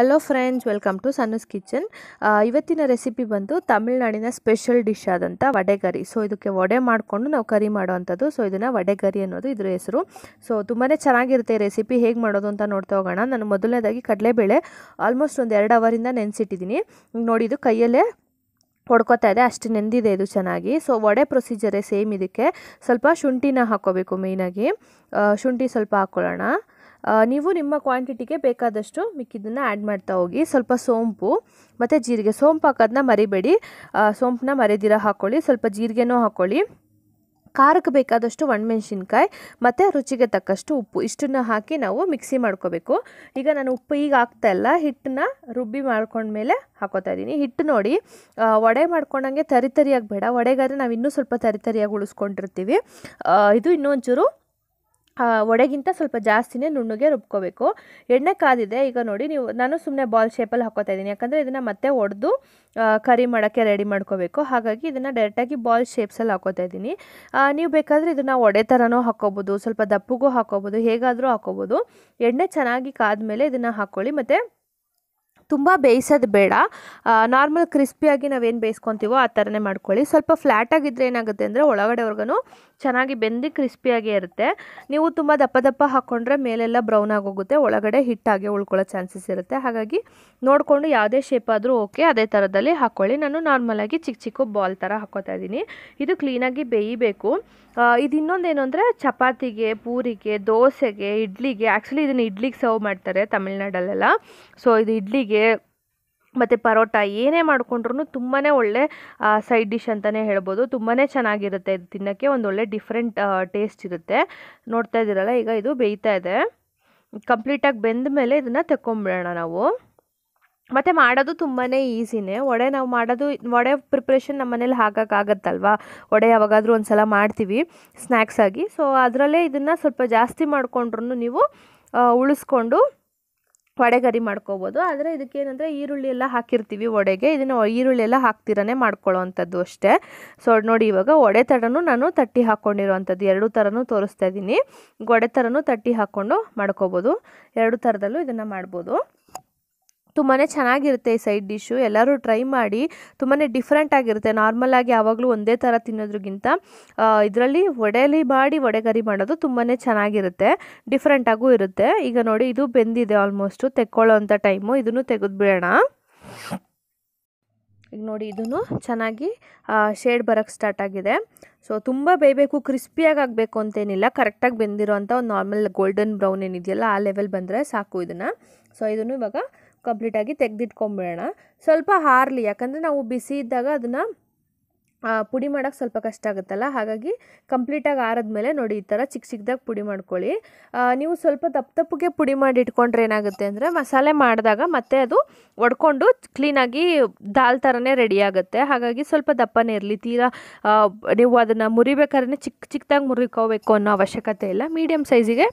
hello friends welcome to Sanna's kitchen ಇವತ್ತಿನ recipe ಬಂದು ತಮಿಳ್ನಾಡಿನ ಸ್ಪೆಷಲ್ ಡಿಶ್ ಆದಂಥ ವಡೆಗರಿ ಸೊ ಇದಕ್ಕೆ ವಡೆ ಮಾಡಿಕೊಂಡು ನಾವು ಕರಿ ಮಾಡುವಂಥದ್ದು ಸೊ ಇದನ್ನು ವಡೆಗರಿ ಅನ್ನೋದು ಇದ್ರ ಹೆಸರು ಸೊ ತುಂಬಾ ಚೆನ್ನಾಗಿರುತ್ತೆ ರೆಸಿಪಿ ಹೇಗೆ ಮಾಡೋದು ಅಂತ ನೋಡ್ತಾ ಹೋಗೋಣ ನಾನು ಮೊದಲನೇದಾಗಿ ಕಡಲೆಬೇಳೆ ಆಲ್ಮೋಸ್ಟ್ ಒಂದು ಎರಡು ಅವರಿಂದ ನೆನೆಸಿಟ್ಟಿದ್ದೀನಿ ನೋಡಿ ಇದು ಕೈಯಲ್ಲೇ ಹೊಡ್ಕೋತಾ ಇದೆ ಅಷ್ಟು ನೆಂದಿದೆ ಇದು ಚೆನ್ನಾಗಿ ಸೊ ವಡೆ ಪ್ರೊಸೀಜರೇ ಸೇಮ್ ಇದಕ್ಕೆ ಸ್ವಲ್ಪ ಶುಂಠಿನ ಹಾಕೋಬೇಕು ಮೇಯ್ನಾಗಿ ಶುಂಠಿ ಸ್ವಲ್ಪ ಹಾಕ್ಕೊಳ್ಳೋಣ ನೀವು ನಿಮ್ಮ ಕ್ವಾಂಟಿಟಿಗೆ ಬೇಕಾದಷ್ಟು ಮಿಕ್ಕಿದ್ದನ್ನು ಆ್ಯಡ್ ಮಾಡ್ತಾ ಹೋಗಿ ಸ್ವಲ್ಪ ಸೋಂಪು ಮತ್ತು ಜೀರಿಗೆ ಸೋಂಪು ಹಾಕೋದನ್ನ ಮರಿಬೇಡಿ ಸೋಂಪನ್ನ ಮರೆದಿರ ಹಾಕ್ಕೊಳ್ಳಿ ಸ್ವಲ್ಪ ಜೀರಿಗೆನೂ ಹಾಕ್ಕೊಳ್ಳಿ ಖಾರಕ್ಕೆ ಬೇಕಾದಷ್ಟು ಒಣಮೆಣಸಿನ್ಕಾಯಿ ಮತ್ತು ರುಚಿಗೆ ತಕ್ಕಷ್ಟು ಉಪ್ಪು ಇಷ್ಟನ್ನು ಹಾಕಿ ನಾವು ಮಿಕ್ಸಿ ಮಾಡ್ಕೋಬೇಕು ಈಗ ನಾನು ಉಪ್ಪು ಈಗ ಆಗ್ತಾ ಇಲ್ಲ ಹಿಟ್ಟನ್ನ ರುಬ್ಬಿ ಮಾಡ್ಕೊಂಡ್ಮೇಲೆ ಹಾಕೋತಾ ಇದ್ದೀನಿ ಹಿಟ್ಟು ನೋಡಿ ವಡೆ ಮಾಡ್ಕೊಂಡಂಗೆ ತರಿತರಿಯಾಗಿ ಬೇಡ ವಡೆಗಾದರೆ ನಾವು ಇನ್ನೂ ಸ್ವಲ್ಪ ತರಿತರಿಯಾಗಿ ಉಳಿಸ್ಕೊಂಡಿರ್ತೀವಿ ಇದು ಇನ್ನೊಂಚೂರು ಒಡೆಗಿಂತ ಸ್ವಲ್ಪ ಜಾಸ್ತಿನೇ ನುಣ್ಣಗೆ ರುಬ್ಕೋಬೇಕು ಎಣ್ಣೆ ಕಾದಿದೆ ಈಗ ನೋಡಿ ನೀವು ನಾನು ಸುಮ್ಮನೆ ಬಾಲ್ ಶೇಪಲ್ಲಿ ಹಾಕೋತಾ ಇದ್ದೀನಿ ಯಾಕಂದರೆ ಇದನ್ನು ಮತ್ತೆ ಒಡೆದು ಕರಿ ಮಾಡೋಕ್ಕೆ ರೆಡಿ ಮಾಡ್ಕೋಬೇಕು ಹಾಗಾಗಿ ಇದನ್ನು ಡೈರೆಕ್ಟಾಗಿ ಬಾಲ್ ಶೇಪ್ಸಲ್ಲಿ ಹಾಕೋತಾ ಇದ್ದೀನಿ ನೀವು ಬೇಕಾದರೆ ಇದನ್ನು ಒಡೆ ಥರನೂ ಹಾಕೋಬೋದು ಸ್ವಲ್ಪ ದಪ್ಪಗೂ ಹಾಕೋಬೋದು ಹೇಗಾದರೂ ಹಾಕೋಬೋದು ಎಣ್ಣೆ ಚೆನ್ನಾಗಿ ಕಾದ ಮೇಲೆ ಇದನ್ನು ಹಾಕ್ಕೊಳ್ಳಿ ಮತ್ತು ತುಂಬ ಬೇಯಿಸೋದು ಬೇಡ ನಾರ್ಮಲ್ ಕ್ರಿಸ್ಪಿಯಾಗಿ ನಾವೇನು ಬೇಯಿಸ್ಕೊತೀವೋ ಆ ಥರನೇ ಮಾಡ್ಕೊಳ್ಳಿ ಸ್ವಲ್ಪ ಫ್ಲ್ಯಾಟಾಗಿದ್ದರೆ ಏನಾಗುತ್ತೆ ಅಂದರೆ ಒಳಗಡೆವರೆಗೂ ಚೆನ್ನಾಗಿ ಬೆಂದು ಕ್ರಿಸ್ಪಿಯಾಗೇ ಇರುತ್ತೆ ನೀವು ತುಂಬ ದಪ್ಪ ದಪ್ಪ ಹಾಕ್ಕೊಂಡ್ರೆ ಮೇಲೆಲ್ಲ ಬ್ರೌನ್ ಆಗೋಗುತ್ತೆ ಒಳಗಡೆ ಹಿಟ್ಟಾಗೆ ಉಳ್ಕೊಳ್ಳೋ ಚಾನ್ಸಸ್ ಇರುತ್ತೆ ಹಾಗಾಗಿ ನೋಡಿಕೊಂಡು ಯಾವುದೇ ಶೇಪ್ ಆದರೂ ಓಕೆ ಅದೇ ಥರದಲ್ಲಿ ಹಾಕ್ಕೊಳ್ಳಿ ನಾನು ನಾರ್ಮಲಾಗಿ ಚಿಕ್ಕ ಚಿಕ್ಕ ಬಾಲ್ ಥರ ಹಾಕ್ಕೋತಾ ಇದ್ದೀನಿ ಇದು ಕ್ಲೀನಾಗಿ ಬೇಯಬೇಕು ಇದು ಇನ್ನೊಂದೇನು ಅಂದರೆ ಚಪಾತಿಗೆ ಪೂರಿಗೆ ದೋಸೆಗೆ ಇಡ್ಲಿಗೆ ಆ್ಯಕ್ಚುಲಿ ಇದನ್ನು ಇಡ್ಲಿಗೆ ಸರ್ವ್ ಮಾಡ್ತಾರೆ ತಮಿಳ್ನಾಡಲ್ಲೆಲ್ಲ ಸೊ ಇದು ಇಡ್ಲಿಗೆ ಮತ್ತು ಪರೋಟ ಏನೇ ಮಾಡಿಕೊಂಡ್ರೂ ತುಂಬಾ ಒಳ್ಳೆ ಸೈಡ್ ಡಿಶ್ ಅಂತಲೇ ಹೇಳ್ಬೋದು ತುಂಬಾ ಚೆನ್ನಾಗಿರುತ್ತೆ ಇದು ತಿನ್ನೋಕ್ಕೆ ಒಳ್ಳೆ ಡಿಫ್ರೆಂಟ್ ಟೇಸ್ಟ್ ಇರುತ್ತೆ ನೋಡ್ತಾ ಇದ್ದೀರಲ್ಲ ಈಗ ಇದು ಬೇಯ್ತಾ ಇದೆ ಕಂಪ್ಲೀಟಾಗಿ ಬೆಂದ ಮೇಲೆ ಇದನ್ನು ತೆಕ್ಕೊಂಬಿಡೋಣ ನಾವು ಮತ್ತು ಮಾಡೋದು ತುಂಬಾ ಈಸಿನೇ ವಡೆ ನಾವು ಮಾಡೋದು ವಡೆ ಪ್ರಿಪ್ರೇಷನ್ ನಮ್ಮ ಮನೇಲಿ ಹಾಕೋಕ್ಕಾಗತ್ತಲ್ವಾ ವಡೆ ಯಾವಾಗಾದರೂ ಒಂದು ಸಲ ಮಾಡ್ತೀವಿ ಸ್ನ್ಯಾಕ್ಸಾಗಿ ಆಗಿ ಸೊ ಅದರಲ್ಲೇ ಇದನ್ನು ಸ್ವಲ್ಪ ಜಾಸ್ತಿ ಮಾಡಿಕೊಂಡ್ರೂ ನೀವು ಉಳಿಸ್ಕೊಂಡು ವಡೆಗರಿ ಮಾಡ್ಕೋಬೋದು ಆದರೆ ಇದಕ್ಕೇನಂದರೆ ಈರುಳ್ಳಿ ಎಲ್ಲ ಹಾಕಿರ್ತೀವಿ ವಡೆಗೆ ಇದನ್ನು ಈರುಳ್ಳಿ ಎಲ್ಲ ಹಾಕ್ತಿರನೇ ಮಾಡ್ಕೊಳ್ಳೋವಂಥದ್ದು ಅಷ್ಟೇ ಸೊ ನೋಡಿ ಇವಾಗ ವಡೆ ಥರನೂ ನಾನು ತಟ್ಟಿ ಹಾಕ್ಕೊಂಡಿರುವಂಥದ್ದು ಎರಡು ಥರನೂ ತೋರಿಸ್ತಾ ಇದ್ದೀನಿ ಒಡೆ ಥರನೂ ತಟ್ಟಿ ಹಾಕ್ಕೊಂಡು ಮಾಡ್ಕೋಬೋದು ಎರಡು ಥರದಲ್ಲೂ ಇದನ್ನು ಮಾಡ್ಬೋದು ತುಂಬಾ ಚೆನ್ನಾಗಿರುತ್ತೆ ಈ ಸೈಡ್ ಡಿಶ್ಶು ಎಲ್ಲರೂ ಟ್ರೈ ಮಾಡಿ ತುಂಬಾ ಡಿಫ್ರೆಂಟ್ ಆಗಿರುತ್ತೆ ನಾರ್ಮಲ್ ಆಗಿ ಯಾವಾಗಲೂ ಒಂದೇ ಥರ ತಿನ್ನೋದ್ರಿಗಿಂತ ಇದರಲ್ಲಿ ಒಡೆಲಿ ಮಾಡಿ ವಡೆಗರಿ ಮಾಡೋದು ತುಂಬಾ ಚೆನ್ನಾಗಿರುತ್ತೆ ಡಿಫ್ರೆಂಟಾಗೂ ಇರುತ್ತೆ ಈಗ ನೋಡಿ ಇದು ಬೆಂದಿದೆ ಆಲ್ಮೋಸ್ಟು ತೆಕ್ಕೊಳ್ಳೋ ಟೈಮು ಇದನ್ನು ತೆಗೆದುಬಿಡೋಣ ಈಗ ನೋಡಿ ಇದನ್ನು ಚೆನ್ನಾಗಿ ಶೇಡ್ ಬರೋಕ್ಕೆ ಸ್ಟಾರ್ಟ್ ಆಗಿದೆ ಸೊ ತುಂಬ ಬೇಯಬೇಕು ಕ್ರಿಸ್ಪಿಯಾಗಿ ಆಗಬೇಕು ಅಂತೇನಿಲ್ಲ ಕರೆಕ್ಟಾಗಿ ಬೆಂದಿರೋ ಅಂಥ ಒಂದು ನಾರ್ಮಲ್ ಗೋಲ್ಡನ್ ಬ್ರೌನ್ ಏನಿದೆಯಲ್ಲ ಆ ಲೆವೆಲ್ ಬಂದರೆ ಸಾಕು ಇದನ್ನು ಸೊ ಇದನ್ನು ಇವಾಗ ಕಂಪ್ಲೀಟಾಗಿ ತೆಗೆದಿಟ್ಕೊಂಬಿಡೋಣ ಸ್ವಲ್ಪ ಹಾರಲಿ ಯಾಕಂದರೆ ನಾವು ಬಿಸಿ ಇದ್ದಾಗ ಅದನ್ನು ಪುಡಿ ಮಾಡೋಕೆ ಸ್ವಲ್ಪ ಕಷ್ಟ ಆಗುತ್ತಲ್ಲ ಹಾಗಾಗಿ ಕಂಪ್ಲೀಟಾಗಿ ಮೇಲೆ ನೋಡಿ ಈ ಥರ ಚಿಕ್ಕ ಚಿಕ್ಕದಾಗಿ ಪುಡಿ ಮಾಡ್ಕೊಳ್ಳಿ ನೀವು ಸ್ವಲ್ಪ ದಪ್ಪ ದಪ್ಪಗೆ ಪುಡಿ ಮಾಡಿ ಇಟ್ಕೊಂಡ್ರೆ ಏನಾಗುತ್ತೆ ಅಂದರೆ ಮಸಾಲೆ ಮಾಡಿದಾಗ ಮತ್ತೆ ಅದು ಒಡ್ಕೊಂಡು ಕ್ಲೀನಾಗಿ ದಾಲ್ ಥರನೇ ರೆಡಿ ಆಗುತ್ತೆ ಹಾಗಾಗಿ ಸ್ವಲ್ಪ ದಪ್ಪನೇ ಇರಲಿ ತೀರಾ ನೀವು ಅದನ್ನು ಮುರಿಬೇಕಾದ್ರೆ ಚಿಕ್ಕ ಚಿಕ್ಕದಾಗಿ ಮುರಿಕೋಬೇಕು ಅನ್ನೋ ಅವಶ್ಯಕತೆ ಇಲ್ಲ ಮೀಡಿಯಮ್ ಸೈಜಿಗೆ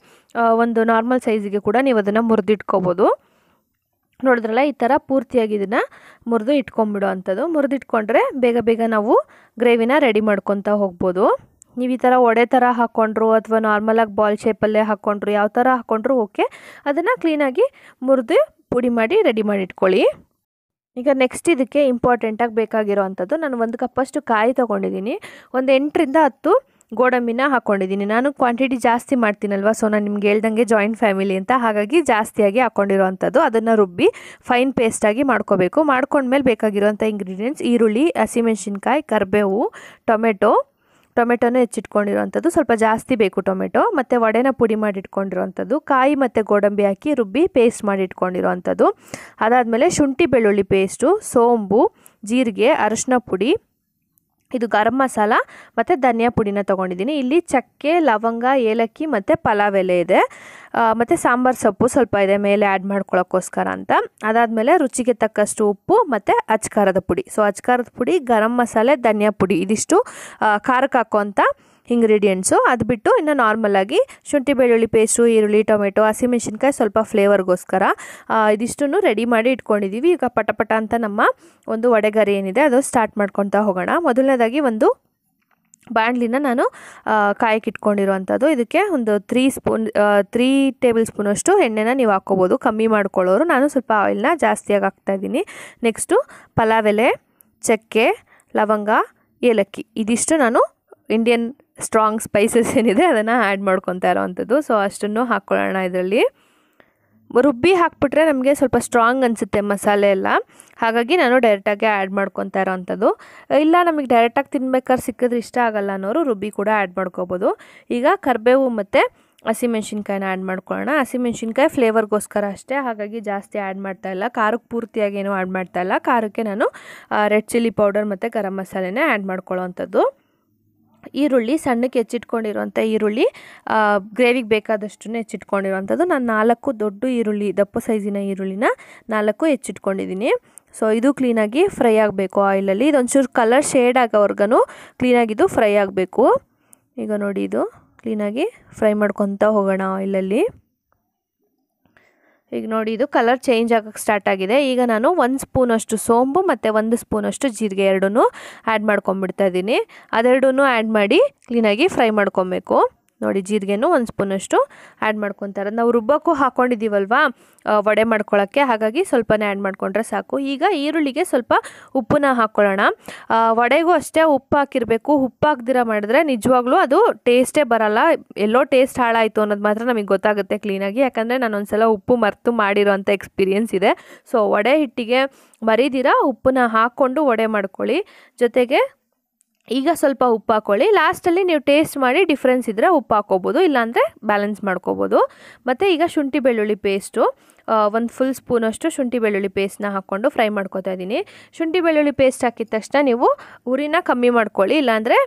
ಒಂದು ನಾರ್ಮಲ್ ಸೈಜಿಗೆ ಕೂಡ ನೀವು ಅದನ್ನು ಮುರಿದಿಟ್ಕೋಬೋದು ನೋಡಿದ್ರಲ್ಲ ಈ ಥರ ಪೂರ್ತಿಯಾಗಿ ಇದನ್ನು ಮುರಿದು ಇಟ್ಕೊಂಡ್ಬಿಡೋ ಅಂಥದ್ದು ಮುರಿದು ಇಟ್ಕೊಂಡ್ರೆ ಬೇಗ ಬೇಗ ನಾವು ಗ್ರೇವಿನ ರೆಡಿ ಮಾಡ್ಕೊತಾ ಹೋಗ್ಬೋದು ನೀವು ಈ ಥರ ಒಡೆ ಥರ ಹಾಕ್ಕೊಂಡ್ರು ಅಥವಾ ನಾರ್ಮಲಾಗಿ ಬಾಲ್ ಶೇಪಲ್ಲೇ ಹಾಕ್ಕೊಂಡ್ರು ಯಾವ ಥರ ಹಾಕ್ಕೊಂಡ್ರು ಓಕೆ ಅದನ್ನು ಕ್ಲೀನಾಗಿ ಮುರಿದು ಪುಡಿ ಮಾಡಿ ರೆಡಿ ಮಾಡಿ ಈಗ ನೆಕ್ಸ್ಟ್ ಇದಕ್ಕೆ ಇಂಪಾರ್ಟೆಂಟಾಗಿ ಬೇಕಾಗಿರೋ ಅಂಥದ್ದು ನಾನು ಒಂದು ಕಪ್ಪಷ್ಟು ಕಾಯಿ ತೊಗೊಂಡಿದ್ದೀನಿ ಒಂದು ಎಂಟರಿಂದ ಹತ್ತು ಗೋಡಂಬಿನ ಹಾಕ್ಕೊಂಡಿದ್ದೀನಿ ನಾನು ಕ್ವಾಂಟಿಟಿ ಜಾಸ್ತಿ ಮಾಡ್ತೀನಲ್ವ ಸೊ ನಾನು ನಿಮ್ಗೆ ಹೇಳ್ದಂಗೆ ಜಾಯಿಂಟ್ ಫ್ಯಾಮಿಲಿ ಅಂತ ಹಾಗಾಗಿ ಜಾಸ್ತಿಯಾಗಿ ಹಾಕ್ಕೊಂಡಿರೋವಂಥದ್ದು ಅದನ್ನು ರುಬ್ಬಿ ಫೈನ್ ಪೇಸ್ಟಾಗಿ ಮಾಡ್ಕೋಬೇಕು ಮಾಡ್ಕೊಂಡ್ಮೇಲೆ ಬೇಕಾಗಿರುವಂಥ ಇಂಗ್ರೀಡಿಯೆಂಟ್ಸ್ ಈರುಳ್ಳಿ ಹಸಿಮೆಣ್ಸಿನ್ಕಾಯಿ ಕರಿಬೇವು ಟೊಮೆಟೊ ಟೊಮೆಟೊನೂ ಹೆಚ್ಚಿಟ್ಕೊಂಡಿರುವಂಥದ್ದು ಸ್ವಲ್ಪ ಜಾಸ್ತಿ ಬೇಕು ಟೊಮೆಟೊ ಮತ್ತು ವಡೆನ ಪುಡಿ ಮಾಡಿಟ್ಕೊಂಡಿರೋವಂಥದ್ದು ಕಾಯಿ ಮತ್ತು ಗೋಡಂಬಿ ಹಾಕಿ ರುಬ್ಬಿ ಪೇಸ್ಟ್ ಮಾಡಿಟ್ಕೊಂಡಿರುವಂಥದ್ದು ಅದಾದಮೇಲೆ ಶುಂಠಿ ಬೆಳ್ಳುಳ್ಳಿ ಪೇಸ್ಟು ಸೋಂಬು ಜೀರಿಗೆ ಅರಶಿನ ಪುಡಿ ಇದು ಗರಂ ಮಸಾಲ ಮತ್ತು ಧನಿಯಾ ಪುಡಿನ ತೊಗೊಂಡಿದ್ದೀನಿ ಇಲ್ಲಿ ಚಕ್ಕೆ ಲವಂಗ ಏಲಕ್ಕಿ ಮತ್ತು ಪಲಾವ್ ಎಲೆ ಇದೆ ಮತ್ತು ಸಾಂಬಾರು ಸೊಪ್ಪು ಸ್ವಲ್ಪ ಇದೆ ಮೇಲೆ ಆ್ಯಡ್ ಮಾಡ್ಕೊಳ್ಳೋಕ್ಕೋಸ್ಕರ ಅಂತ ಅದಾದಮೇಲೆ ರುಚಿಗೆ ತಕ್ಕಷ್ಟು ಉಪ್ಪು ಮತ್ತು ಅಚ್ಕಾರದ ಪುಡಿ ಸೊ ಅಚ್ಕಾರದ ಪುಡಿ ಗರಂ ಮಸಾಲೆ ಧನಿಯಾ ಪುಡಿ ಇದಿಷ್ಟು ಖಾರಕ್ಕೆ ಅಂತ ಇಂಗ್ರೀಡಿಯೆಂಟ್ಸು ಅದು ಬಿಟ್ಟು ಇನ್ನು ನಾರ್ಮಲಾಗಿ ಶುಂಠಿ ಬೆಳ್ಳುಳ್ಳಿ ಪೇಸ್ಟು ಈರುಳ್ಳಿ ಟೊಮೆಟೊ ಹಸಿಮೆಣಸಿನ್ಕಾಯಿ ಸ್ವಲ್ಪ ಫ್ಲೇವರ್ಗೋಸ್ಕರ ಇದಿಷ್ಟು ರೆಡಿ ಮಾಡಿ ಇಟ್ಕೊಂಡಿದ್ದೀವಿ ಈಗ ಪಟಪಟ ಅಂತ ನಮ್ಮ ಒಂದು ಒಡೆಗರಿ ಏನಿದೆ ಅದು ಸ್ಟಾರ್ಟ್ ಮಾಡ್ಕೊತಾ ಹೋಗೋಣ ಮೊದಲನೇದಾಗಿ ಒಂದು ಬಾಣಲಿನ ನಾನು ಕಾಯಕ್ಕಿಟ್ಕೊಂಡಿರುವಂಥದ್ದು ಇದಕ್ಕೆ ಒಂದು ತ್ರೀ ಸ್ಪೂನ್ ತ್ರೀ ಟೇಬಲ್ ಸ್ಪೂನಷ್ಟು ಎಣ್ಣೆನ ನೀವು ಹಾಕ್ಕೋಬೋದು ಕಮ್ಮಿ ಮಾಡ್ಕೊಳ್ಳೋರು ನಾನು ಸ್ವಲ್ಪ ಆಯಿಲ್ನ ಜಾಸ್ತಿಯಾಗಿ ಹಾಕ್ತಾಯಿದ್ದೀನಿ ನೆಕ್ಸ್ಟು ಪಲಾವ್ ಎಲೆ ಚಕ್ಕೆ ಲವಂಗ ಏಲಕ್ಕಿ ಇದಿಷ್ಟು ನಾನು ಇಂಡಿಯನ್ ಸ್ಟ್ರಾಂಗ್ ಸ್ಪೈಸಸ್ ಏನಿದೆ ಅದನ್ನು ಆ್ಯಡ್ ಮಾಡ್ಕೊತಾ ಇರೋವಂಥದ್ದು ಸೊ ಅಷ್ಟನ್ನು ಹಾಕ್ಕೊಳ್ಳೋಣ ಇದರಲ್ಲಿ ರುಬ್ಬಿ ಹಾಕ್ಬಿಟ್ರೆ ನಮಗೆ ಸ್ವಲ್ಪ ಸ್ಟ್ರಾಂಗ್ ಅನಿಸುತ್ತೆ ಮಸಾಲೆ ಎಲ್ಲ ಹಾಗಾಗಿ ನಾನು ಡೈರೆಕ್ಟಾಗಿ ಆ್ಯಡ್ ಮಾಡ್ಕೊತಾ ಇರೋವಂಥದ್ದು ಇಲ್ಲ ನಮಗೆ ಡೈರೆಕ್ಟಾಗಿ ತಿನ್ಬೇಕಾದ್ರೆ ಸಿಕ್ಕಿದ್ರೆ ಇಷ್ಟ ಆಗಲ್ಲ ಅನ್ನೋರು ರುಬ್ಬಿ ಕೂಡ ಆ್ಯಡ್ ಮಾಡ್ಕೋಬೋದು ಈಗ ಕರಿಬೇವು ಮತ್ತು ಹಸಿಮೆಣ್ಸಿನ್ಕಾಯಿನ ಆ್ಯಡ್ ಮಾಡ್ಕೊಳ್ಳೋಣ ಹಸಿಮೆಣ್ಸಿನ್ಕಾಯಿ ಫ್ಲೇವರ್ಗೋಸ್ಕರ ಅಷ್ಟೇ ಹಾಗಾಗಿ ಜಾಸ್ತಿ ಆ್ಯಡ್ ಮಾಡ್ತಾಯಿಲ್ಲ ಖಾರಕ್ಕೆ ಪೂರ್ತಿಯಾಗಿ ಏನೂ ಆ್ಯಡ್ ಮಾಡ್ತಾಯಿಲ್ಲ ಖಾರಕ್ಕೆ ನಾನು ರೆಡ್ ಚಿಲ್ಲಿ ಪೌಡರ್ ಮತ್ತು ಗರಂ ಮಸಾಲೆನೇ ಆ್ಯಡ್ ಮಾಡ್ಕೊಳ್ಳೋವಂಥದ್ದು ಈರುಳ್ಳಿ ಸಣ್ಣಕ್ಕೆ ಹೆಚ್ಚಿಟ್ಕೊಂಡಿರುವಂಥ ಈರುಳ್ಳಿ ಗ್ರೇವಿಗೆ ಬೇಕಾದಷ್ಟು ಹೆಚ್ಚಿಟ್ಕೊಂಡಿರುವಂಥದ್ದು ನಾನು ನಾಲ್ಕು ದೊಡ್ಡ ಈರುಳ್ಳಿ ದಪ್ಪ ಸೈಜಿನ ಈರುಳ್ಳಿನ ನಾಲ್ಕು ಹೆಚ್ಚಿಟ್ಕೊಂಡಿದ್ದೀನಿ ಸೊ ಇದು ಕ್ಲೀನಾಗಿ ಫ್ರೈ ಆಗಬೇಕು ಆಯಿಲಲ್ಲಿ ಇದೊಂಚೂರು ಕಲರ್ ಶೇಡ್ ಆಗೋವರ್ಗೂ ಕ್ಲೀನಾಗಿದ್ದು ಫ್ರೈ ಆಗಬೇಕು ಈಗ ನೋಡಿ ಇದು ಕ್ಲೀನಾಗಿ ಫ್ರೈ ಮಾಡ್ಕೊತಾ ಹೋಗೋಣ ಆಯಿಲಲ್ಲಿ ಈಗ ನೋಡಿ ಇದು ಕಲರ್ ಚೇಂಜ್ ಆಗೋಕ್ಕೆ ಸ್ಟಾರ್ಟ್ ಆಗಿದೆ ಈಗ ನಾನು ಒಂದು ಸ್ಪೂನಷ್ಟು ಸೋಂಬು ಮತ್ತು ಒಂದು ಸ್ಪೂನಷ್ಟು ಜೀರಿಗೆ ಎರಡೂ ಆ್ಯಡ್ ಮಾಡ್ಕೊಂಬಿಡ್ತಾ ಇದ್ದೀನಿ ಅದೆರಡೂ ಆ್ಯಡ್ ಮಾಡಿ ಕ್ಲೀನಾಗಿ ಫ್ರೈ ಮಾಡ್ಕೊಬೇಕು ನೋಡಿ ಜೀರಿಗೆನೂ ಒಂದು ಸ್ಪೂನಷ್ಟು ಆ್ಯಡ್ ಮಾಡ್ಕೊತಾರೆ ನಾವು ರುಬ್ಬಕ್ಕೂ ಹಾಕ್ಕೊಂಡಿದ್ದೀವಲ್ವ ವಡೆ ಮಾಡ್ಕೊಳ್ಳೋಕ್ಕೆ ಹಾಗಾಗಿ ಸ್ವಲ್ಪನೇ ಆ್ಯಡ್ ಮಾಡಿಕೊಂಡ್ರೆ ಸಾಕು ಈಗ ಈರುಳ್ಳಿಗೆ ಸ್ವಲ್ಪ ಉಪ್ಪನ್ನ ಹಾಕ್ಕೊಳ್ಳೋಣ ವಡೆಗೂ ಅಷ್ಟೇ ಉಪ್ಪು ಹಾಕಿರಬೇಕು ಉಪ್ಪು ಹಾಕ್ದಿರ ಮಾಡಿದ್ರೆ ನಿಜವಾಗ್ಲೂ ಅದು ಟೇಸ್ಟೇ ಬರೋಲ್ಲ ಎಲ್ಲೋ ಟೇಸ್ಟ್ ಹಾಳಾಯಿತು ಅನ್ನೋದು ಮಾತ್ರ ನಮಗೆ ಗೊತ್ತಾಗುತ್ತೆ ಕ್ಲೀನಾಗಿ ಯಾಕಂದರೆ ಸಲ ಉಪ್ಪು ಮರೆತು ಮಾಡಿರೋಂಥ ಎಕ್ಸ್ಪೀರಿಯೆನ್ಸ್ ಇದೆ ಸೊ ವಡೆ ಹಿಟ್ಟಿಗೆ ಮರಿದಿರ ಉಪ್ಪನ್ನ ಹಾಕ್ಕೊಂಡು ವಡೆ ಮಾಡ್ಕೊಳ್ಳಿ ಜೊತೆಗೆ ಈಗ ಸ್ವಲ್ಪ ಉಪ್ಪು ಹಾಕೊಳ್ಳಿ ಲಾಸ್ಟಲ್ಲಿ ನೀವು ಟೇಸ್ಟ್ ಮಾಡಿ ಡಿಫ್ರೆನ್ಸ್ ಇದ್ದರೆ ಉಪ್ಪು ಹಾಕ್ಕೋಬೋದು ಇಲ್ಲಾಂದರೆ ಬ್ಯಾಲೆನ್ಸ್ ಮಾಡ್ಕೋಬೋದು ಮತ್ತು ಈಗ ಶುಂಠಿ ಬೆಳ್ಳುಳ್ಳಿ ಪೇಸ್ಟು ಒಂದು ಫುಲ್ ಸ್ಪೂನಷ್ಟು ಶುಂಠಿ ಬೆಳ್ಳುಳ್ಳಿ ಪೇಸ್ಟ್ನ ಹಾಕ್ಕೊಂಡು ಫ್ರೈ ಮಾಡ್ಕೋತಾ ಇದ್ದೀನಿ ಶುಂಠಿ ಬೆಳ್ಳುಳ್ಳಿ ಪೇಸ್ಟ್ ಹಾಕಿದ ತಕ್ಷಣ ನೀವು ಉರಿನ ಕಮ್ಮಿ ಮಾಡ್ಕೊಳ್ಳಿ ಇಲ್ಲಾಂದರೆ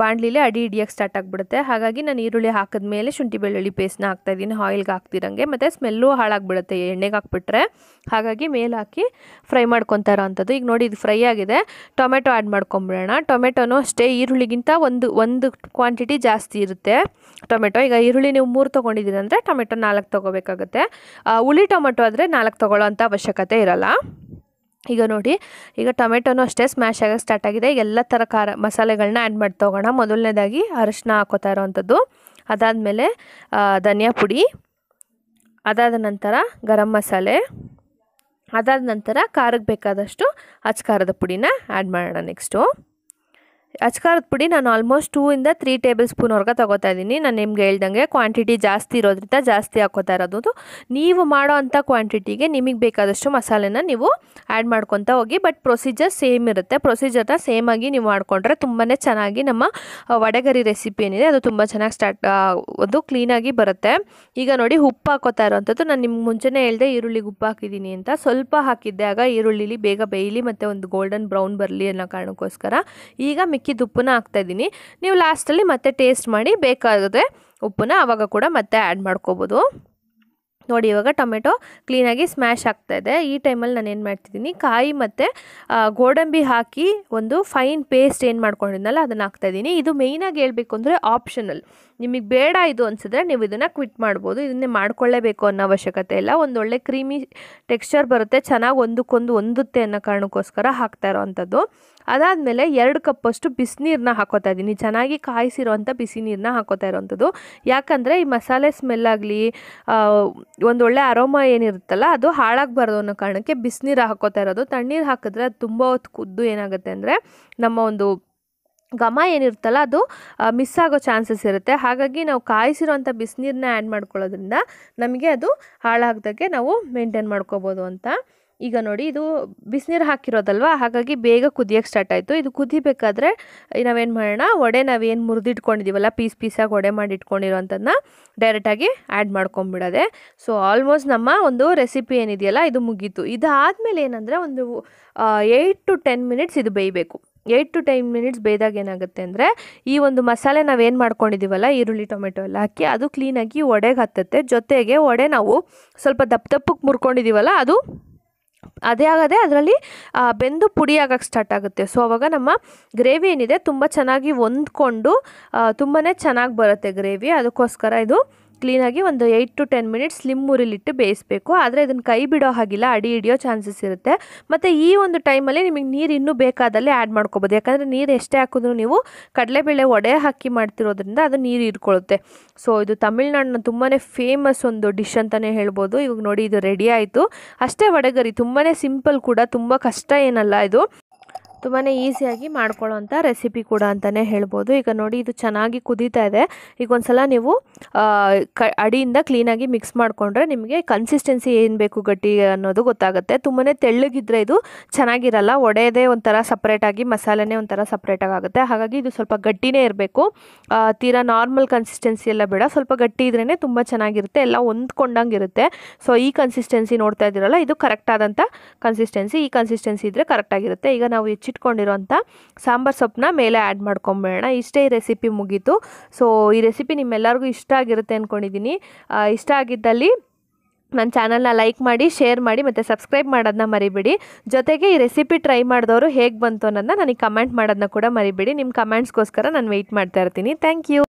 ಬಾಣಲಿಲಿ ಅಡಿ ಹಿಡಿಯೋಕ್ಕೆ ಸ್ಟಾರ್ಟ್ ಆಗಿಬಿಡುತ್ತೆ ಹಾಗಾಗಿ ನಾನು ಈರುಳ್ಳಿ ಹಾಕಿದ ಮೇಲೆ ಶುಂಠಿ ಬೆಳ್ಳುಳ್ಳಿ ಪೇಸ್ಟ್ನ ಇದ್ದೀನಿ ಆಯಿಲ್ಗೆ ಹಾಕ್ತಿರಂಗೆ ಮತ್ತು ಸ್ಮೆಲ್ಲು ಹಾಳಾಗ್ಬಿಡುತ್ತೆ ಎಣ್ಣೆಗೆ ಹಾಕ್ಬಿಟ್ರೆ ಹಾಗಾಗಿ ಮೇಲೆ ಹಾಕಿ ಫ್ರೈ ಮಾಡ್ಕೊತಾರೋ ಅಂಥದ್ದು ಈಗ ನೋಡಿ ಇದು ಫ್ರೈ ಆಗಿದೆ ಟೊಮೆಟೊ ಆ್ಯಡ್ ಮಾಡ್ಕೊಂಬಿಡೋಣ ಟೊಮೆಟೊನು ಅಷ್ಟೇ ಈರುಳ್ಳಿಗಿಂತ ಒಂದು ಒಂದು ಕ್ವಾಂಟಿಟಿ ಜಾಸ್ತಿ ಇರುತ್ತೆ ಟೊಮೆಟೊ ಈಗ ಈರುಳ್ಳಿ ನೀವು ಮೂರು ತೊಗೊಂಡಿದ್ದೀರಂದರೆ ಟೊಮೆಟೊ ನಾಲ್ಕು ತೊಗೋಬೇಕಾಗುತ್ತೆ ಹುಳಿ ಟೊಮೆಟೊ ಆದರೆ ನಾಲ್ಕು ತೊಗೊಳ್ಳೋ ಅವಶ್ಯಕತೆ ಇರಲ್ಲ ಈಗ ನೋಡಿ ಈಗ ಟೊಮೆಟೊನೂ ಅಷ್ಟೇ ಸ್ಮ್ಯಾಶ್ ಆಗೋಕ್ಕೆ ಸ್ಟಾರ್ಟ್ ಆಗಿದೆ ಎಲ್ಲ ಥರ ಖಾರ ಮಸಾಲೆಗಳನ್ನ ಆ್ಯಡ್ ಮಾಡ್ತಾ ಹೋಗೋಣ ಮೊದಲನೇದಾಗಿ ಅರಶಿನ ಹಾಕೋತಾ ಇರೋವಂಥದ್ದು ಅದಾದಮೇಲೆ ಧನಿಯಾ ಪುಡಿ ಅದಾದ ನಂತರ ಗರಂ ಮಸಾಲೆ ಅದಾದ ನಂತರ ಖಾರಕ್ಕೆ ಬೇಕಾದಷ್ಟು ಅಚ್ಚ ಖಾರದ ಪುಡಿನ ಆ್ಯಡ್ ಮಾಡೋಣ ನೆಕ್ಸ್ಟು ಅಚ್ಕಾರದ ಪುಡಿ ನಾನು ಆಲ್ಮೋಸ್ಟ್ ಇಂದ ತ್ರೀ ಟೇಬಲ್ ಸ್ಪೂನ್ವರೆಗೆ ತೊಗೋತಾ ಇದ್ದೀನಿ ನಾನು ನಿಮ್ಗೆ ಹೇಳ್ದಂಗೆ ಕ್ವಾಂಟಿಟಿ ಜಾಸ್ತಿ ಇರೋದ್ರಿಂದ ಜಾಸ್ತಿ ಹಾಕೋತಾ ಇರೋದು ನೀವು ಮಾಡೋ ಅಂಥ ಕ್ವಾಂಟಿಟಿಗೆ ನಿಮಗೆ ಬೇಕಾದಷ್ಟು ಮಸಾಲೆನ ನೀವು ಆ್ಯಡ್ ಮಾಡ್ಕೊತಾ ಹೋಗಿ ಬಟ್ ಪ್ರೊಸೀಜರ್ ಸೇಮ್ ಇರುತ್ತೆ ಪ್ರೊಸೀಜರ್ನ ಆಗಿ ನೀವು ಮಾಡಿಕೊಂಡ್ರೆ ತುಂಬಾ ಚೆನ್ನಾಗಿ ನಮ್ಮ ವಡೆಗರಿ ರೆಸಿಪಿ ಏನಿದೆ ಅದು ತುಂಬ ಚೆನ್ನಾಗಿ ಸ್ಟಾರ್ಟ್ ಅದು ಕ್ಲೀನಾಗಿ ಬರುತ್ತೆ ಈಗ ನೋಡಿ ಉಪ್ಪು ಹಾಕೋತಾ ಇರೋವಂಥದ್ದು ನಾನು ನಿಮ್ಗೆ ಮುಂಚೆನೇ ಹೇಳಿದೆ ಈರುಳ್ಳಿಗೆ ಉಪ್ಪು ಹಾಕಿದ್ದೀನಿ ಅಂತ ಸ್ವಲ್ಪ ಹಾಕಿದ್ದೆ ಆಗ ಈರುಳ್ಳಿಲಿ ಬೇಗ ಬೇಯಲಿ ಮತ್ತು ಒಂದು ಗೋಲ್ಡನ್ ಬ್ರೌನ್ ಬರಲಿ ಅನ್ನೋ ಕಾರಣಕ್ಕೋಸ್ಕರ ಈಗ ಅಕ್ಕಿದ ಹಾಕ್ತಾ ಇದ್ದೀನಿ ನೀವು ಲಾಸ್ಟಲ್ಲಿ ಮತ್ತೆ ಟೇಸ್ಟ್ ಮಾಡಿ ಬೇಕಾದರೆ ಉಪ್ಪನ್ನ ಆವಾಗ ಕೂಡ ಮತ್ತೆ ಆ್ಯಡ್ ಮಾಡ್ಕೋಬೋದು ನೋಡಿ ಇವಾಗ ಟೊಮೆಟೊ ಕ್ಲೀನಾಗಿ ಸ್ಮ್ಯಾಶ್ ಆಗ್ತಾಯಿದೆ ಈ ಟೈಮಲ್ಲಿ ನಾನು ಏನು ಮಾಡ್ತಿದ್ದೀನಿ ಕಾಯಿ ಮತ್ತು ಗೋಡಂಬಿ ಹಾಕಿ ಒಂದು ಫೈನ್ ಪೇಸ್ಟ್ ಏನು ಮಾಡ್ಕೊಂಡಿದ್ನಲ್ಲ ಅದನ್ನು ಇದ್ದೀನಿ ಇದು ಮೇಯ್ನಾಗಿ ಹೇಳಬೇಕು ಅಂದರೆ ಆಪ್ಷನಲ್ ನಿಮಗೆ ಬೇಡ ಇದು ಅನಿಸಿದ್ರೆ ನೀವು ಇದನ್ನು ಕ್ವಿಟ್ ಮಾಡ್ಬೋದು ಇದನ್ನೇ ಮಾಡ್ಕೊಳ್ಳೇಬೇಕು ಅನ್ನೋ ಅವಶ್ಯಕತೆ ಇಲ್ಲ ಒಂದೊಳ್ಳೆ ಕ್ರೀಮಿ ಟೆಕ್ಸ್ಚರ್ ಬರುತ್ತೆ ಚೆನ್ನಾಗಿ ಒಂದಕ್ಕೊಂದು ಹೊಂದುತ್ತೆ ಅನ್ನೋ ಕಾರಣಕ್ಕೋಸ್ಕರ ಹಾಕ್ತಾ ಇರೋವಂಥದ್ದು ಅದಾದಮೇಲೆ ಎರಡು ಕಪ್ಪಷ್ಟು ಬಿಸಿನೀರನ್ನ ಹಾಕೋತಾ ಇದ್ದೀನಿ ಚೆನ್ನಾಗಿ ಕಾಯಿಸಿರೋವಂಥ ಬಿಸಿ ನೀರನ್ನ ಹಾಕೋತಾ ಇರೋವಂಥದ್ದು ಯಾಕಂದರೆ ಈ ಮಸಾಲೆ ಸ್ಮೆಲ್ ಆಗಲಿ ಒಂದೊಳ್ಳೆ ಅರೋಮ ಏನಿರುತ್ತಲ್ಲ ಅದು ಹಾಳಾಗಬಾರ್ದು ಅನ್ನೋ ಕಾರಣಕ್ಕೆ ಬಿಸಿನೀರು ಹಾಕೋತಾ ಇರೋದು ತಣ್ಣೀರು ಹಾಕಿದ್ರೆ ಅದು ತುಂಬ ಹೊತ್ತು ಕುದ್ದು ಏನಾಗುತ್ತೆ ಅಂದರೆ ನಮ್ಮ ಒಂದು ಘಮ ಏನಿರುತ್ತಲ್ಲ ಅದು ಮಿಸ್ ಆಗೋ ಚಾನ್ಸಸ್ ಇರುತ್ತೆ ಹಾಗಾಗಿ ನಾವು ಕಾಯಿಸಿರುವಂಥ ಬಿಸಿನೀರನ್ನ ಆ್ಯಡ್ ಮಾಡ್ಕೊಳ್ಳೋದ್ರಿಂದ ನಮಗೆ ಅದು ಹಾಳಾಗ್ದಕ್ಕೆ ನಾವು ಮೇಂಟೈನ್ ಮಾಡ್ಕೋಬೋದು ಅಂತ ಈಗ ನೋಡಿ ಇದು ಬಿಸಿನೀರು ಹಾಕಿರೋದಲ್ವ ಹಾಗಾಗಿ ಬೇಗ ಕುದಿಯೋಕ್ಕೆ ಸ್ಟಾರ್ಟ್ ಆಯಿತು ಇದು ಕುದಿಬೇಕಾದ್ರೆ ನಾವೇನು ಮಾಡೋಣ ಒಡೆ ನಾವೇನು ಮುರಿದಿಟ್ಕೊಂಡಿದ್ದೀವಲ್ಲ ಪೀಸ್ ಪೀಸಾಗಿ ಒಡೆ ಮಾಡಿ ಇಟ್ಕೊಂಡಿರೋಂಥದ್ದನ್ನ ಡೈರೆಕ್ಟಾಗಿ ಆ್ಯಡ್ ಮಾಡ್ಕೊಂಬಿಡೋದೆ ಸೊ ಆಲ್ಮೋಸ್ಟ್ ನಮ್ಮ ಒಂದು ರೆಸಿಪಿ ಏನಿದೆಯಲ್ಲ ಇದು ಮುಗೀತು ಇದಾದಮೇಲೆ ಏನಂದರೆ ಒಂದು ಏಯ್ಟ್ ಟು ಟೆನ್ ಮಿನಿಟ್ಸ್ ಇದು ಬೇಯಬೇಕು ಏಯ್ಟ್ ಟು ಟೆನ್ ಮಿನಿಟ್ಸ್ ಬೇದಾಗ ಏನಾಗುತ್ತೆ ಅಂದರೆ ಈ ಒಂದು ಮಸಾಲೆ ನಾವೇನು ಮಾಡ್ಕೊಂಡಿದ್ದೀವಲ್ಲ ಈರುಳ್ಳಿ ಟೊಮೆಟೊ ಎಲ್ಲ ಹಾಕಿ ಅದು ಕ್ಲೀನಾಗಿ ಒಡೆಗೆ ಹತ್ತುತ್ತೆ ಜೊತೆಗೆ ಒಡೆ ನಾವು ಸ್ವಲ್ಪ ದಪ್ಪ ದಪ್ಪಕ್ಕೆ ಮುರ್ಕೊಂಡಿದ್ದೀವಲ್ಲ ಅದು ಅದೇ ಆಗದೆ ಅದರಲ್ಲಿ ಬೆಂದು ಪುಡಿ ಆಗಕ್ಕೆ ಸ್ಟಾರ್ಟ್ ಆಗುತ್ತೆ ಸೊ ಅವಾಗ ನಮ್ಮ ಗ್ರೇವಿ ಏನಿದೆ ತುಂಬ ಚೆನ್ನಾಗಿ ಹೊಂದ್ಕೊಂಡು ತುಂಬಾ ಚೆನ್ನಾಗಿ ಬರುತ್ತೆ ಗ್ರೇವಿ ಅದಕ್ಕೋಸ್ಕರ ಇದು ಕ್ಲೀನಾಗಿ ಒಂದು eight to ten minutes slim ಉರಿಲಿಟ್ಟು ಬೇಯಿಸಬೇಕು ಆದರೆ ಇದನ್ನು ಕೈ ಬಿಡೋ ಹಾಗಿಲ್ಲ ಅಡಿ ಹಿಡಿಯೋ ಚಾನ್ಸಸ್ ಇರುತ್ತೆ ಮತ್ತು ಈ ಒಂದು ಟೈಮಲ್ಲಿ ನಿಮಗೆ ನೀರು ಇನ್ನೂ ಬೇಕಾದಲ್ಲಿ ಆ್ಯಡ್ ಮಾಡ್ಕೋಬೋದು ಯಾಕಂದರೆ ನೀರು ಎಷ್ಟೇ ಹಾಕಿದ್ರು ನೀವು ಕಡಲೆಬೇಳೆ ಒಡೆ ಹಾಕಿ ಮಾಡ್ತಿರೋದ್ರಿಂದ ಅದು ನೀರು ಇಟ್ಕೊಳ್ಳುತ್ತೆ ಸೊ ಇದು ತಮಿಳ್ನಾಡಿನ ತುಂಬಾ ಫೇಮಸ್ ಒಂದು ಡಿಶ್ ಅಂತಲೇ ಹೇಳ್ಬೋದು ಇವಾಗ ನೋಡಿ ಇದು ರೆಡಿ ಆಯಿತು ಅಷ್ಟೇ ಒಡೆಗರಿ ತುಂಬಾ ಸಿಂಪಲ್ ಕೂಡ ತುಂಬ ಕಷ್ಟ ಏನಲ್ಲ ಇದು ತುಂಬಾ ಈಸಿಯಾಗಿ ಮಾಡ್ಕೊಳ್ಳೋಂಥ ರೆಸಿಪಿ ಕೂಡ ಅಂತಲೇ ಹೇಳ್ಬೋದು ಈಗ ನೋಡಿ ಇದು ಚೆನ್ನಾಗಿ ಕುದೀತಾ ಇದೆ ಈಗ ಒಂದು ಸಲ ನೀವು ಕ ಅಡಿಯಿಂದ ಕ್ಲೀನಾಗಿ ಮಿಕ್ಸ್ ಮಾಡಿಕೊಂಡ್ರೆ ನಿಮಗೆ ಕನ್ಸಿಸ್ಟೆನ್ಸಿ ಏನು ಬೇಕು ಗಟ್ಟಿ ಅನ್ನೋದು ಗೊತ್ತಾಗುತ್ತೆ ತುಂಬಾ ತೆಳ್ಳಗಿದ್ರೆ ಇದು ಚೆನ್ನಾಗಿರಲ್ಲ ಒಡೆಯದೇ ಒಂಥರ ಸಪ್ರೇಟಾಗಿ ಮಸಾಲೆನೇ ಒಂಥರ ಸಪ್ರೇಟಾಗಿ ಆಗುತ್ತೆ ಹಾಗಾಗಿ ಇದು ಸ್ವಲ್ಪ ಗಟ್ಟಿನೇ ಇರಬೇಕು ತೀರಾ ನಾರ್ಮಲ್ ಕನ್ಸಿಸ್ಟೆನ್ಸಿ ಎಲ್ಲ ಬೇಡ ಸ್ವಲ್ಪ ಗಟ್ಟಿ ಇದ್ರೇ ತುಂಬ ಚೆನ್ನಾಗಿರುತ್ತೆ ಎಲ್ಲ ಇರುತ್ತೆ ಸೊ ಈ ಕನ್ಸಿಸ್ಟೆನ್ಸಿ ನೋಡ್ತಾ ಇದ್ದೀರಲ್ಲ ಇದು ಕರೆಕ್ಟಾದಂಥ ಕನ್ಸಿಸ್ಟೆನ್ಸಿ ಈ ಕನ್ಸಿಸ್ಟೆನ್ಸಿ ಇದ್ದರೆ ಕರೆಕ್ಟಾಗಿರುತ್ತೆ ಈಗ ನಾವು ಹೆಚ್ಚು ಹೆಚ್ಚಿಟ್ಕೊಂಡಿರೋಂಥ ಸಾಂಬಾರ್ ಸೊಪ್ಪನ್ನ ಮೇಲೆ ಆ್ಯಡ್ ಮಾಡ್ಕೊಂಬಿಡೋಣ ಇಷ್ಟೇ ಈ ರೆಸಿಪಿ ಮುಗೀತು ಸೊ ಈ ರೆಸಿಪಿ ನಿಮ್ಮೆಲ್ಲರಿಗೂ ಇಷ್ಟ ಆಗಿರುತ್ತೆ ಅಂದ್ಕೊಂಡಿದ್ದೀನಿ ಇಷ್ಟ ಆಗಿದ್ದಲ್ಲಿ ನನ್ನ ಚಾನಲ್ನ ಲೈಕ್ ಮಾಡಿ ಶೇರ್ ಮಾಡಿ ಮತ್ತು ಸಬ್ಸ್ಕ್ರೈಬ್ ಮಾಡೋದನ್ನ ಮರಿಬೇಡಿ ಜೊತೆಗೆ ಈ ರೆಸಿಪಿ ಟ್ರೈ ಮಾಡಿದವರು ಹೇಗೆ ಬಂತು ಅನ್ನೋದನ್ನ ನನಗೆ ಕಮೆಂಟ್ ಮಾಡೋದನ್ನ ಕೂಡ ಮರಿಬೇಡಿ ನಿಮ್ಮ ಕಮೆಂಟ್ಸ್ಗೋಸ್ಕರ ನಾನು ವೆಯ್ಟ್ ಮಾಡ್ತಾ ಇರ್ತೀನಿ ಥ್ಯಾಂಕ್ ಯು